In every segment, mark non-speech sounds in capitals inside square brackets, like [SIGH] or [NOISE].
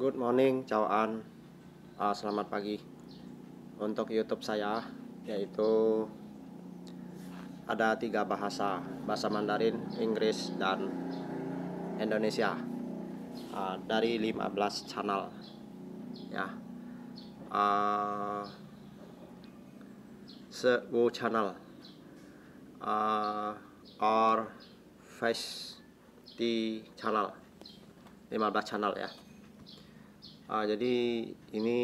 Good morning, cawan. Uh, ah, selamat pagi. Untuk YouTube saya yaitu ada tiga bahasa, bahasa Mandarin, Inggris, dan Indonesia. Uh, dari 15 channel. Ya. Uh, channel. Uh, or face di channel 15 channel ya uh, jadi ini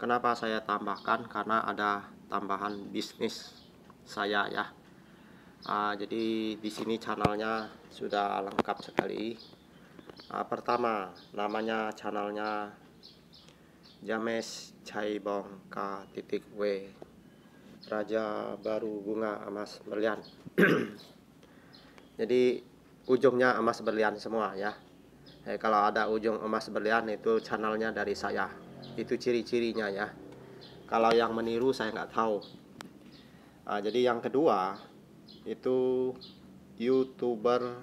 kenapa saya tambahkan karena ada tambahan bisnis saya ya uh, jadi di sini channelnya sudah lengkap sekali uh, pertama namanya channelnya James Caibong K titik W Raja Baru Bunga Emas Berlian [CLEARS THROAT] jadi ujungnya emas berlian semua ya eh, kalau ada ujung emas berlian itu channelnya dari saya itu ciri-cirinya ya kalau yang meniru saya nggak tahu nah, jadi yang kedua itu youtuber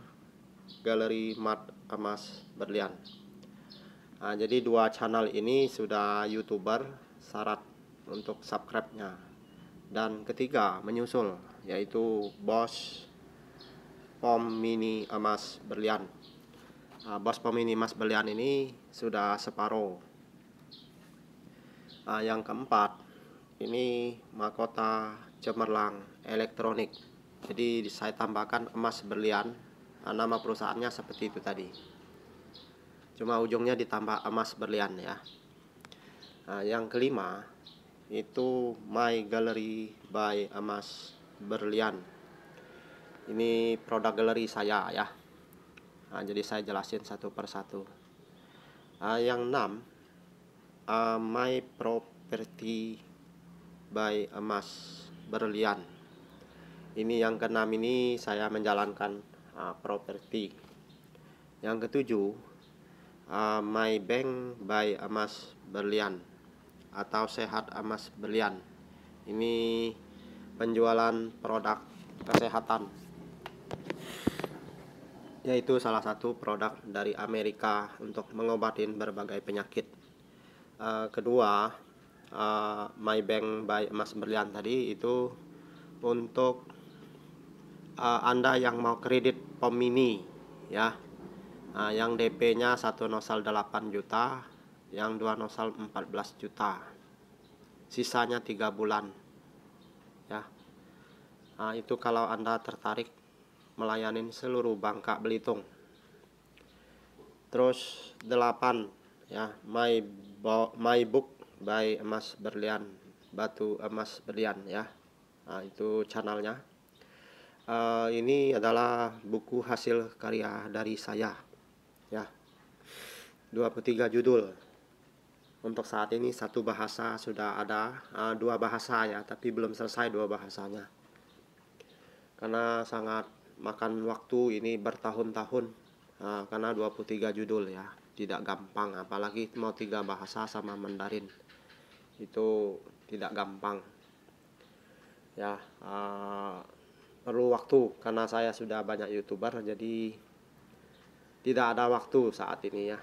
galeri mat emas berlian nah, jadi dua channel ini sudah youtuber syarat untuk subscribe-nya dan ketiga menyusul yaitu bos Pom Mini Emas Berlian Ah, bos bos ini mas belian ini sudah separuh uh, yang keempat ini mahkota cemerlang elektronik jadi saya tambahkan emas berlian nah, nama perusahaannya seperti itu tadi cuma ujungnya ditambah emas berlian ya nah, yang kelima itu my gallery by emas berlian ini produk galeri saya ya Nah, jadi saya jelasin satu persatu. Uh, ah, yang enam, uh, my property by emas berlian. Ini yang keenam ini saya menjalankan uh, properti. Yang ketujuh, uh, my bank by emas berlian atau sehat emas berlian. Ini penjualan produk kesehatan yaitu salah satu produk dari Amerika untuk mengobatin berbagai penyakit. Uh, kedua, uh, My Bank by Emas Berlian tadi itu untuk uh, Anda yang mau kredit POM ya. Uh, yang DP-nya satu nosal delapan juta, yang 2 nosal belas juta. Sisanya tiga bulan. Ya. Uh, itu kalau Anda tertarik melayani seluruh Bangka Belitung terus 8 ya my bo, my book by emas berlian batu emas eh, berlian ya nah, itu channelnya uh, ini adalah buku hasil karya dari saya ya 23 judul untuk saat ini satu bahasa sudah ada uh, dua bahasa ya tapi belum selesai dua bahasanya karena sangat makan waktu ini bertahun-tahun uh, karena 23 judul ya tidak gampang apalagi mau tiga bahasa sama Mandarin itu tidak gampang ya uh, perlu waktu karena saya sudah banyak youtuber jadi tidak ada waktu saat ini ya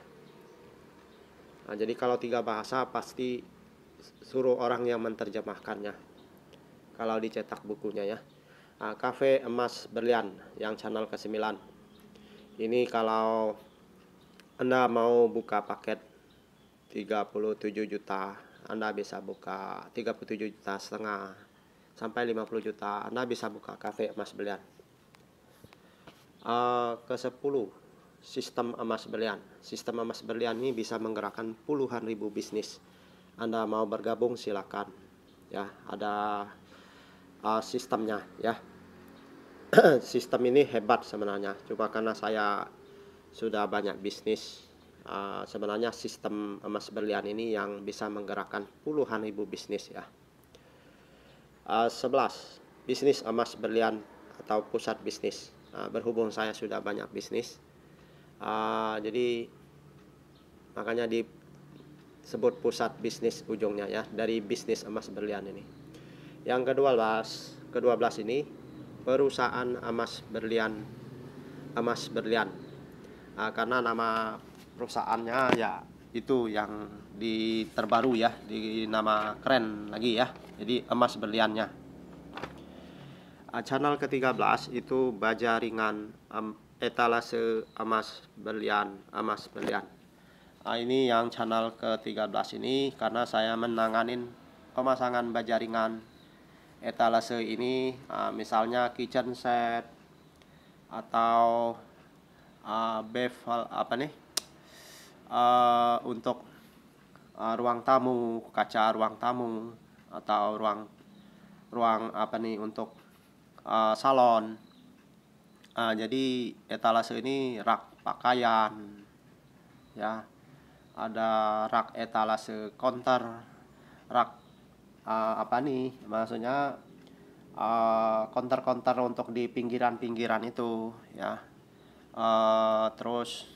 nah, jadi kalau tiga bahasa pasti suruh orang yang menerjemahkannya kalau dicetak bukunya ya Ah, cafe Emas Berlian yang channel ke-9 ini kalau anda mau buka paket 37 juta Anda bisa buka 37 juta setengah sampai 50 juta Anda bisa buka cafe emas Berlian uh, ke 10 sistem emas Berlian sistem emas Berlian ini bisa menggerakkan puluhan ribu bisnis Anda mau bergabung silakan ya ada uh, sistemnya ya [CLEARS THROAT] sistem ini hebat sebenarnya coba karena saya sudah banyak bisnis uh, sebenarnya sistem emas berlian ini yang bisa menggerakkan puluhan ribu bisnis ya uh, eh, 11 bisnis emas berlian atau pusat bisnis uh, berhubung saya sudah banyak bisnis uh, jadi makanya disebut pusat bisnis ujungnya ya dari bisnis emas berlian ini yang ke-12, ke-12 ini perusahaan emas berlian emas berlian. Nah, karena nama perusahaannya ya itu yang di terbaru ya, di nama keren lagi ya. Jadi emas berliannya. Ah, channel ke-13 itu baja ringan um, etalase emas berlian, emas berlian. Nah, ini yang channel ke-13 ini karena saya menanganin pemasangan baja ringan etalase ini uh, misalnya kitchen set atau uh, ah, bevel apa nih uh, untuk uh, ruang tamu kaca ruang tamu atau ruang ruang apa nih untuk uh, salon uh, jadi etalase ini rak pakaian ya ada rak etalase konter rak uh, apa nih maksudnya eh, konter-konter uh, untuk di pinggiran-pinggiran itu ya uh, terus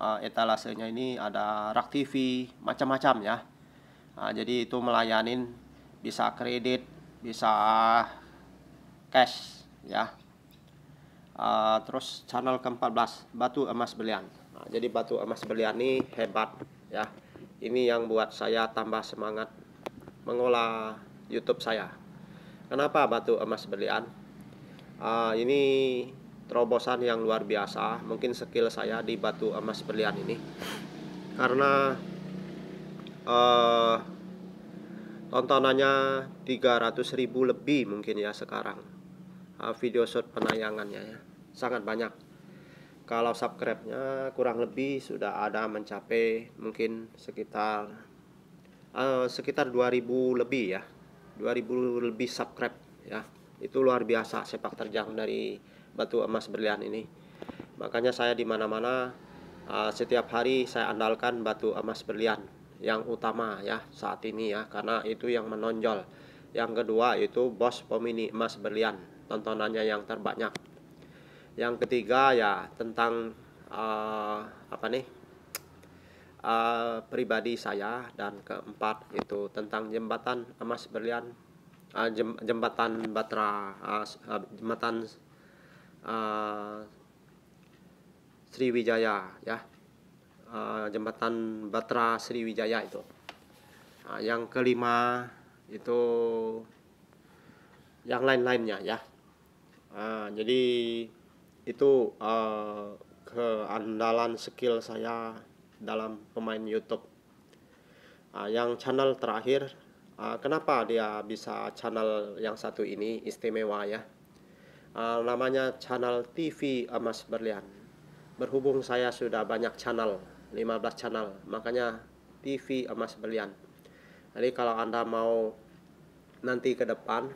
uh, etalasenya ini ada rak TV macam-macam ya uh, jadi itu melayanin bisa kredit bisa cash ya uh, terus channel ke-14 batu emas belian nah, jadi batu emas belian ini hebat ya ini yang buat saya tambah semangat mengolah YouTube saya. Kenapa batu emas berlian? Uh, ini terobosan yang luar biasa, mungkin skill saya di batu emas berlian ini. Karena uh, tontonannya ribu lebih mungkin ya sekarang. Uh, video shot penayangannya ya. Sangat banyak. Kalau subscribe-nya kurang lebih sudah ada mencapai mungkin sekitar Eh, sekitar 2000 lebih ya 2000 lebih subscribe ya itu luar biasa sepak terjang dari batu emas berlian ini makanya saya di mana mana eh, setiap hari saya andalkan batu emas berlian yang utama ya saat ini ya karena itu yang menonjol yang kedua itu bos pemini emas berlian tontonannya yang terbanyak yang ketiga ya tentang uh, apa nih Eh, pribadi saya dan keempat itu tentang jembatan emas berlian uh, jem, jembatan Batra eh, jembatan uh, Sriwijaya ya uh, jembatan Batra Sriwijaya itu uh, yang kelima itu yang lain-lainnya ya uh, jadi itu uh, keandalan skill saya dalam pemain YouTube. Uh, yang channel terakhir, uh, kenapa dia bisa channel yang satu ini istimewa ya? Uh, namanya channel TV Emas Berlian. Berhubung saya sudah banyak channel, 15 channel, makanya TV Emas Berlian. Jadi kalau Anda mau nanti ke depan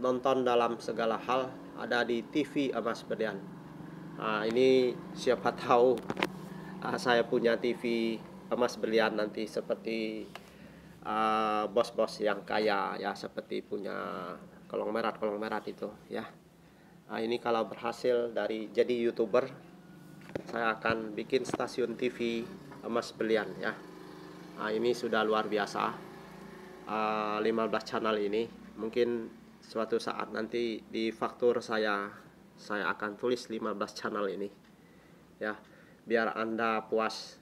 nonton dalam segala hal ada di TV Emas Berlian. Uh, ini siapa tahu Ah, saya punya TV emas eh, belian nanti seperti ah, bos-bos uh, yang kaya ya seperti punya kolong merat kolong merat itu ya nah, ini kalau berhasil dari jadi youtuber saya akan bikin stasiun TV emas eh, belian ya nah, ini sudah luar biasa uh, ah, 15 channel ini mungkin suatu saat nanti di faktur saya saya akan tulis 15 channel ini ya biar anda puas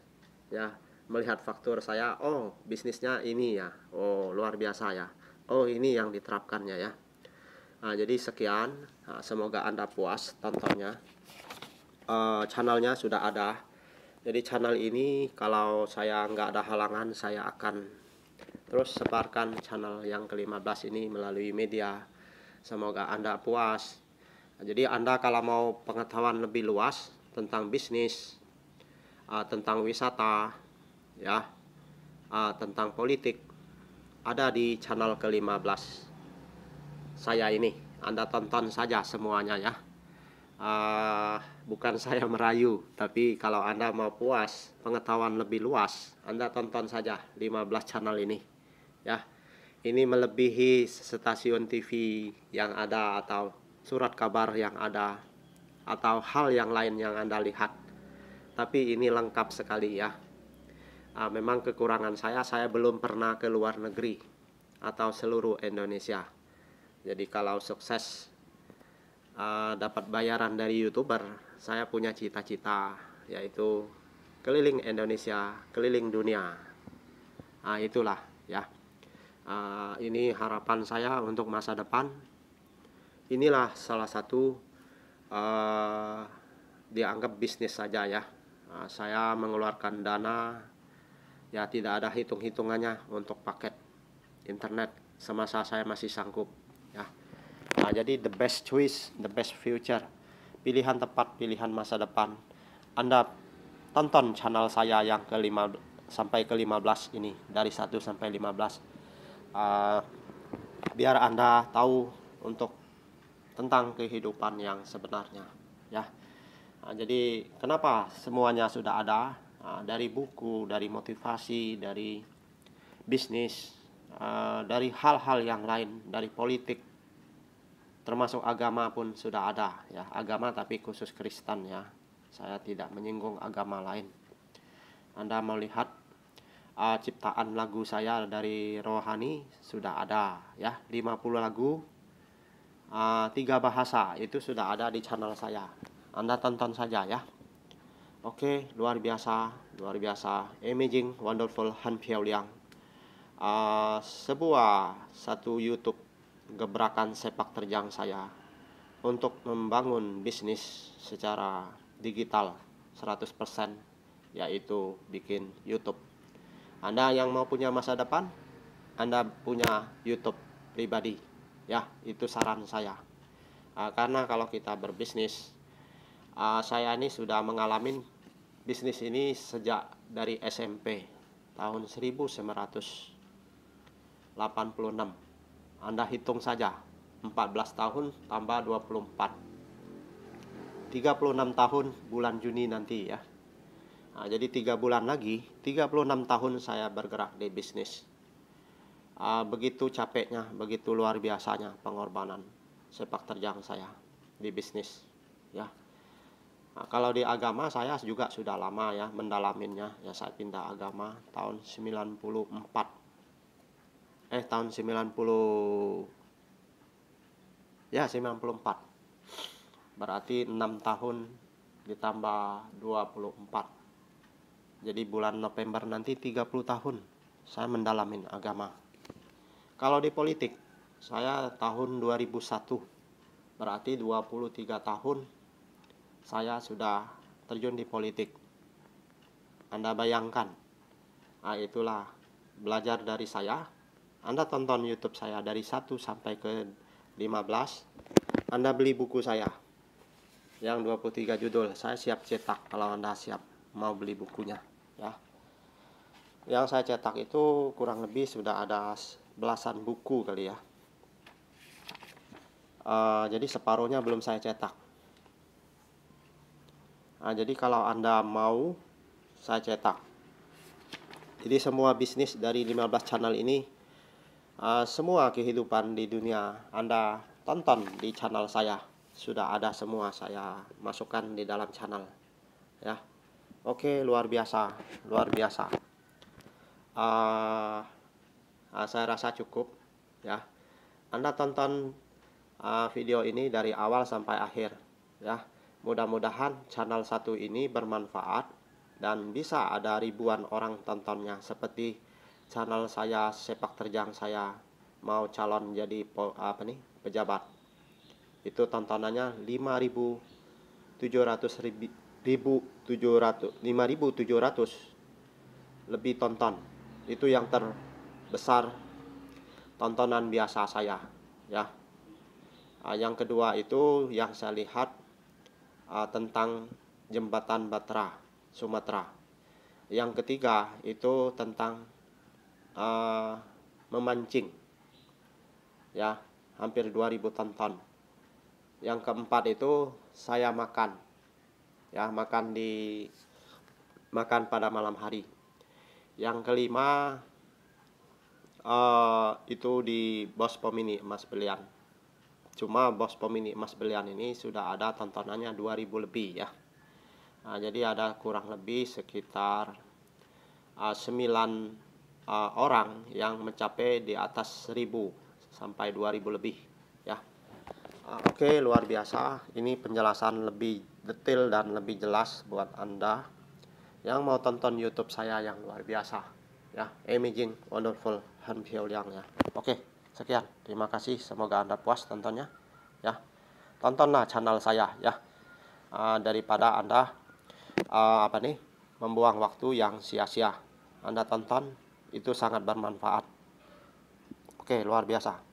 ya melihat faktur saya oh bisnisnya ini ya oh luar biasa ya oh ini yang diterapkannya ya nah, jadi sekian nah, semoga anda puas tontonnya uh, channelnya sudah ada jadi channel ini kalau saya nggak ada halangan saya akan terus sebarkan channel yang ke-15 ini melalui media semoga anda puas jadi anda kalau mau pengetahuan lebih luas tentang bisnis uh, tentang wisata, ya, uh, tentang politik, ada di channel ke-15 saya ini. Anda tonton saja semuanya ya. Uh, bukan [LAUGHS] saya merayu, tapi kalau Anda mau puas, pengetahuan lebih luas, Anda tonton saja 15 channel ini. Ya. Ini melebihi stasiun TV yang ada atau surat kabar yang ada atau hal yang lain yang Anda lihat tapi ini lengkap sekali ya. Uh, memang kekurangan saya, saya belum pernah ke luar negeri atau seluruh Indonesia. Jadi kalau sukses uh, dapat bayaran dari youtuber, saya punya cita-cita yaitu keliling Indonesia, keliling dunia. Uh, itulah ya. Uh, ini harapan saya untuk masa depan. Inilah salah satu uh, dianggap bisnis saja ya. Ah, saya mengeluarkan dana ya tidak ada hitung-hitungannya untuk paket internet semasa saya masih sanggup ya nah, jadi the best choice the best future pilihan tepat pilihan masa depan Anda tonton channel saya yang ke 5 sampai ke lima belas ini dari satu sampai 15 uh, ah, biar Anda tahu untuk tentang kehidupan yang sebenarnya ya Nah, jadi kenapa semuanya sudah ada nah, dari buku, dari motivasi, dari bisnis, uh, dari hal-hal yang lain, dari politik, termasuk agama pun sudah ada ya agama tapi khusus Kristen ya saya tidak menyinggung agama lain. Anda melihat uh, ciptaan lagu saya dari Rohani sudah ada ya 50 lagu uh, tiga bahasa itu sudah ada di channel saya anda tonton saja ya. Oke, luar biasa, luar biasa, amazing, wonderful Han Piao Liang. Uh, sebuah satu YouTube gebrakan sepak terjang saya untuk membangun bisnis secara digital 100% yaitu bikin YouTube. Anda yang mau punya masa depan, Anda punya YouTube pribadi. Ya, itu saran saya. Uh, karena kalau kita berbisnis uh, saya ini sudah mengalami bisnis ini sejak dari SMP tahun 1986. Anda hitung saja 14 tahun tambah 24 36 tahun bulan Juni nanti ya nah, jadi tiga bulan lagi 36 tahun saya bergerak di bisnis uh, begitu capeknya begitu luar biasanya pengorbanan sepak terjang saya di bisnis ya Nah, kalau di agama saya juga sudah lama ya mendalaminnya. Ya saya pindah agama tahun 94. Eh tahun 90 Ya 94. Berarti 6 tahun ditambah 24. Jadi bulan November nanti 30 tahun saya mendalamin agama. Kalau di politik saya tahun 2001. Berarti 23 tahun saya sudah terjun di politik. Anda bayangkan. Nah, itulah belajar dari saya. Anda tonton YouTube saya dari 1 sampai ke 15. Anda beli buku saya yang 23 judul. Saya siap cetak kalau Anda siap mau beli bukunya, ya. Yang saya cetak itu kurang lebih sudah ada belasan buku kali ya. Uh, jadi separuhnya belum saya cetak Nah, jadi kalau Anda mau saya cetak. Jadi semua bisnis dari 15 channel ini uh, semua kehidupan di dunia Anda tonton di channel saya. Sudah ada semua saya masukkan di dalam channel. Ya. Oke, luar biasa, luar biasa. Uh, uh, saya rasa cukup ya. Anda tonton uh, video ini dari awal sampai akhir ya Mudah-mudahan channel satu ini bermanfaat dan bisa ada ribuan orang tontonnya seperti channel saya sepak terjang saya mau calon jadi apa nih pejabat. Itu tontonannya 5.700 5.700 lebih tonton. Itu yang terbesar tontonan biasa saya ya. Ah, yang kedua itu yang saya lihat uh, tentang jembatan Batra, Sumatera. Yang ketiga itu tentang uh, memancing. Ya, hampir 2000 tonton. Yang keempat itu saya makan. Ya, makan di makan pada malam hari. Yang kelima uh, itu di Bos Pomini Mas Belian. Cuma bos pemilik emas belian ini sudah ada tontonannya 2000 lebih ya. Nah, jadi ada kurang lebih sekitar uh, 9 uh, orang yang mencapai di atas 1000 sampai 2000 lebih ya. Uh, Oke, okay, luar biasa. Ini penjelasan lebih detail dan lebih jelas buat Anda yang mau tonton YouTube saya yang luar biasa ya. Amazing, wonderful, Hanfiul yang ya. Oke. Okay. Sekian, ya. terima kasih. Semoga Anda puas tontonnya. Ya, tontonlah channel saya ya. Uh, daripada Anda uh, apa nih membuang waktu yang sia-sia. Anda tonton itu sangat bermanfaat. Oke, luar biasa.